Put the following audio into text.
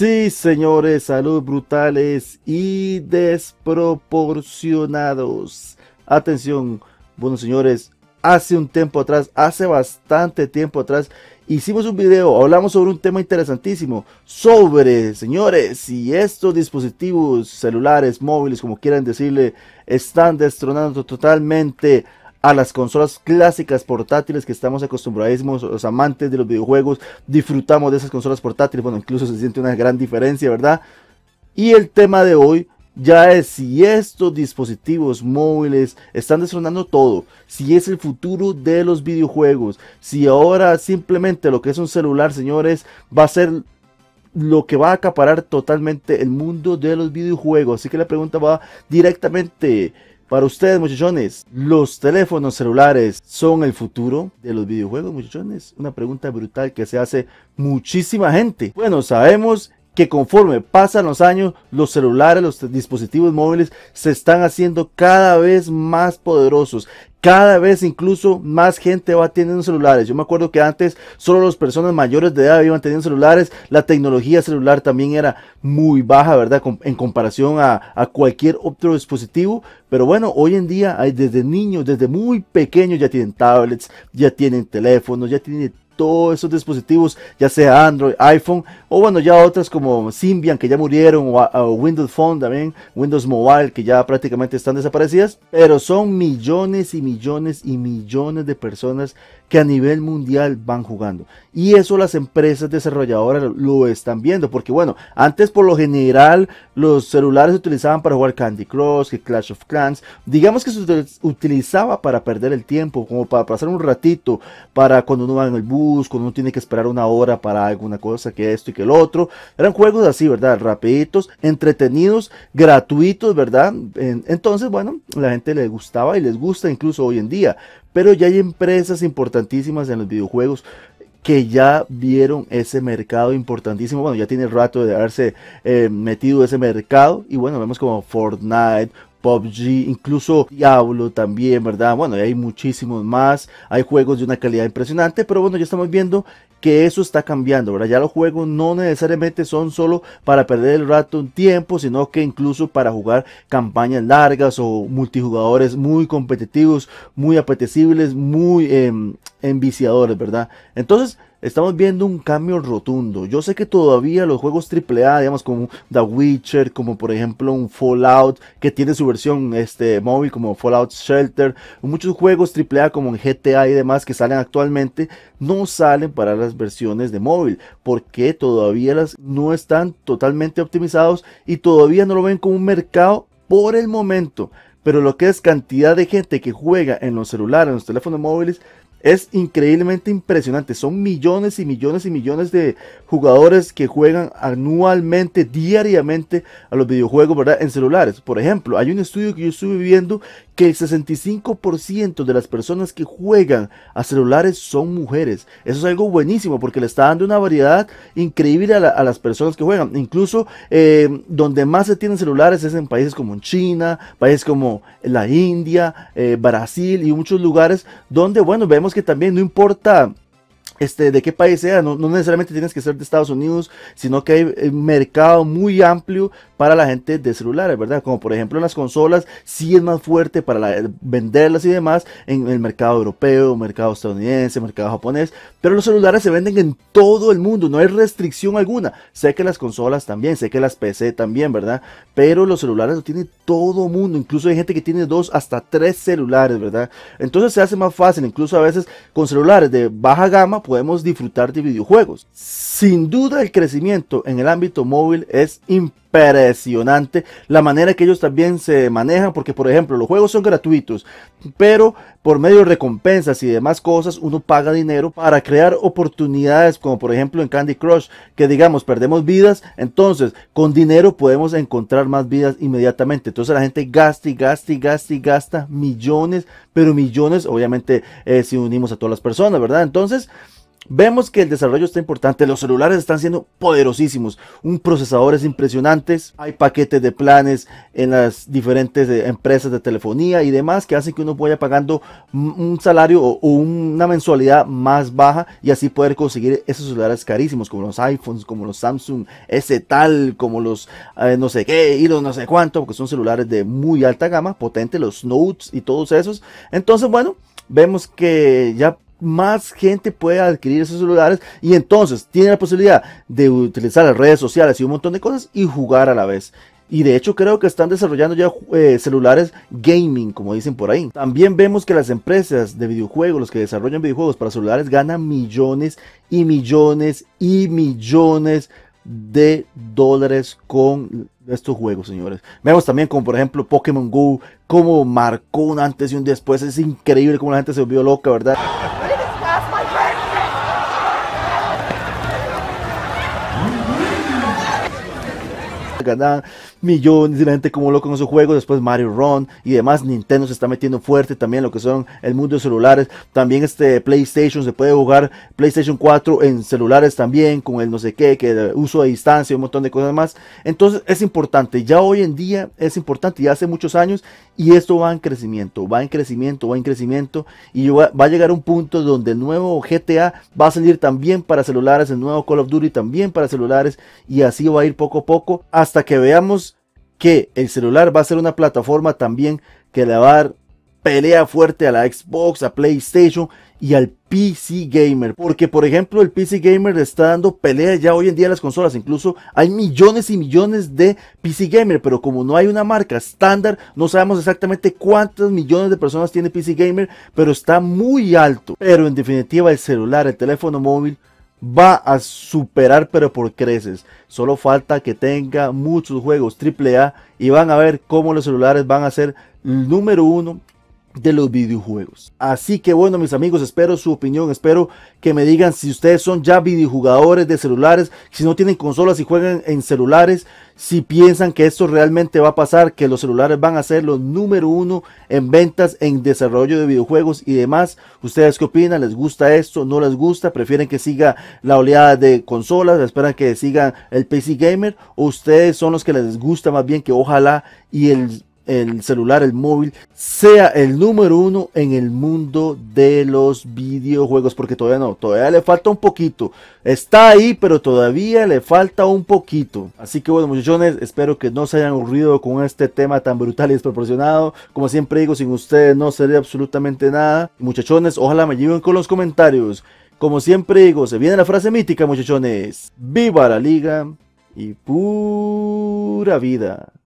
Sí, señores, salud brutales y desproporcionados. Atención, bueno, señores, hace un tiempo atrás, hace bastante tiempo atrás, hicimos un video, hablamos sobre un tema interesantísimo, sobre, señores, si estos dispositivos celulares, móviles, como quieran decirle, están destronando totalmente a las consolas clásicas portátiles que estamos acostumbrados, los amantes de los videojuegos, disfrutamos de esas consolas portátiles, bueno, incluso se siente una gran diferencia, ¿verdad? Y el tema de hoy ya es si estos dispositivos móviles están destronando todo, si es el futuro de los videojuegos, si ahora simplemente lo que es un celular, señores, va a ser lo que va a acaparar totalmente el mundo de los videojuegos. Así que la pregunta va directamente para ustedes, muchachones, ¿los teléfonos celulares son el futuro de los videojuegos, muchachones? Una pregunta brutal que se hace muchísima gente. Bueno, sabemos que conforme pasan los años, los celulares, los dispositivos móviles se están haciendo cada vez más poderosos, cada vez incluso más gente va teniendo celulares. Yo me acuerdo que antes solo las personas mayores de edad iban teniendo celulares. La tecnología celular también era muy baja, ¿verdad? En comparación a, cualquier otro dispositivo. Pero bueno, hoy en día hay desde niños, desde muy pequeños ya tienen tablets, ya tienen teléfonos, ya tienen todos esos dispositivos, ya sea Android, iPhone, o bueno, ya otras como Symbian que ya murieron, o, Windows Phone también, Windows Mobile que ya prácticamente están desaparecidas, pero son millones y millones y millones de personas que a nivel mundial van jugando. Y eso las empresas desarrolladoras lo están viendo, porque bueno, antes por lo general los celulares se utilizaban para jugar Candy Crush, Clash of Clans, digamos que se utilizaba para perder el tiempo, como para pasar un ratito, para cuando uno va en el bus, con uno tiene que esperar una hora para alguna cosa, que esto y que el otro. Eran juegos así, ¿verdad? Rapiditos, entretenidos, gratuitos, ¿verdad? Entonces, bueno, la gente le gustaba y les gusta incluso hoy en día. Pero ya hay empresas importantísimas en los videojuegos que ya vieron ese mercado importantísimo. Bueno, ya tiene rato de haberse eh, metido ese mercado. Y bueno, vemos como Fortnite, PUBG, incluso Diablo también, ¿verdad? Bueno, hay muchísimos más, hay juegos de una calidad impresionante, pero bueno, ya estamos viendo que eso está cambiando, ¿verdad? Ya los juegos no necesariamente son solo para perder el rato un tiempo, sino que incluso para jugar campañas largas o multijugadores muy competitivos, muy apetecibles, muy em, viciadores, ¿verdad? Entonces, estamos viendo un cambio rotundo. Yo sé que todavía los juegos a digamos, como The Witcher, como por ejemplo un Fallout, que tiene su versión este, móvil, como Fallout Shelter, muchos juegos a como GTA y demás que salen actualmente, no salen para las versiones de móvil, porque todavía las, no están totalmente optimizados y todavía no lo ven como un mercado por el momento pero lo que es cantidad de gente que juega en los celulares, en los teléfonos móviles, es increíblemente impresionante. Son millones y millones y millones de jugadores que juegan anualmente, diariamente a los videojuegos, ¿verdad? En celulares. Por ejemplo, hay un estudio que yo estuve viendo que el 65% de las personas que juegan a celulares son mujeres. Eso es algo buenísimo porque le está dando una variedad increíble a, las personas que juegan. Incluso eh, donde más se tienen celulares es en países como China, países como la India, eh, Brasil y muchos lugares donde, bueno, vemos que también no importa este, de qué país sea, no, no, necesariamente tienes que ser de Estados Unidos, sino que hay un eh, mercado muy amplio para la gente de celulares, ¿verdad? Como por ejemplo las consolas, sí es más fuerte para eh, venderlas y demás en el mercado europeo, mercado estadounidense, mercado japonés, pero los celulares se venden en todo el mundo, no hay restricción alguna. Sé que las consolas también, sé que las PC también, ¿verdad? Pero los celulares lo tiene todo el mundo, incluso hay gente que tiene dos hasta tres celulares, ¿verdad? Entonces se hace más fácil, incluso a veces con celulares de baja gama, podemos disfrutar de videojuegos. Sin duda el crecimiento en el ámbito móvil es impresionante la manera que ellos también se manejan porque por ejemplo los juegos son gratuitos pero por medio de recompensas y demás cosas uno paga dinero para crear oportunidades como por ejemplo en Candy Crush que digamos perdemos vidas entonces con dinero podemos encontrar más vidas inmediatamente entonces la gente gasta y gasta y gasta y gasta millones pero millones obviamente eh, si unimos a todas las personas verdad entonces Vemos que el desarrollo está importante, los celulares están siendo poderosísimos, un procesador es impresionante. hay paquetes de planes en las diferentes eh, empresas de telefonía y demás que hacen que uno vaya pagando un salario o una mensualidad más baja y así poder conseguir esos celulares carísimos como los iPhones, como los Samsung, ese tal, como los eh, no sé qué y los no sé cuánto, porque son celulares de muy alta gama, potente, los Notes y todos esos. Entonces, bueno, vemos que ya más gente puede adquirir esos celulares y entonces tiene la posibilidad de utilizar las redes sociales y un montón de cosas y jugar a la vez. Y de hecho creo que están desarrollando ya eh, celulares gaming, como dicen por ahí. También vemos que las empresas de videojuegos, los que desarrollan videojuegos para celulares, ganan millones y millones y millones de dólares con estos juegos, señores. Vemos también como por ejemplo Pokémon Go, Como marcó un antes y un después. Es increíble cómo la gente se volvió loca, ¿verdad? 这个呢？millones de la gente como loco en esos juegos, después Mario Run y demás, Nintendo se está metiendo fuerte también lo que son el mundo de celulares, también este PlayStation se puede jugar PlayStation 4 en celulares también con el no sé qué, que uso de distancia, un montón de cosas más. Entonces es importante, ya hoy en día es importante, ya hace muchos años y esto va en crecimiento, va en crecimiento, va en crecimiento y va a llegar un punto donde el nuevo GTA va a salir también para celulares, el nuevo Call of Duty también para celulares y así va a ir poco a poco hasta que veamos que el celular va a ser una plataforma también que le va a dar pelea fuerte a la Xbox, a PlayStation y al PC Gamer. Porque, por ejemplo, el PC Gamer está dando pelea ya hoy en día a las consolas. Incluso hay millones y millones de PC Gamer. Pero como no hay una marca estándar, no sabemos exactamente cuántos millones de personas tiene PC Gamer. Pero está muy alto. Pero en definitiva, el celular, el teléfono móvil va a superar pero por creces. Solo falta que tenga muchos juegos AAA y van a ver cómo los celulares van a ser el número uno de los videojuegos. Así que bueno mis amigos, espero su opinión, espero que me digan si ustedes son ya videojugadores de celulares, si no tienen consolas y juegan en celulares, si piensan que esto realmente va a pasar, que los celulares van a ser los número uno en ventas, en desarrollo de videojuegos y demás. ¿Ustedes qué opinan? ¿Les gusta esto? ¿No les gusta? ¿Prefieren que siga la oleada de consolas? ¿Esperan que siga el PC Gamer? ¿O ustedes son los que les gusta más bien que ojalá y el el celular, el móvil, sea el número uno en el mundo de los videojuegos, porque todavía no, todavía le falta un poquito. Está ahí, pero todavía le falta un poquito. Así que bueno, muchachones, espero que no se hayan aburrido con este tema tan brutal y desproporcionado. Como siempre digo, sin ustedes no sería absolutamente nada. Muchachones, ojalá me lleven con los comentarios. Como siempre digo, se viene la frase mítica, muchachones. Viva la liga y pura vida.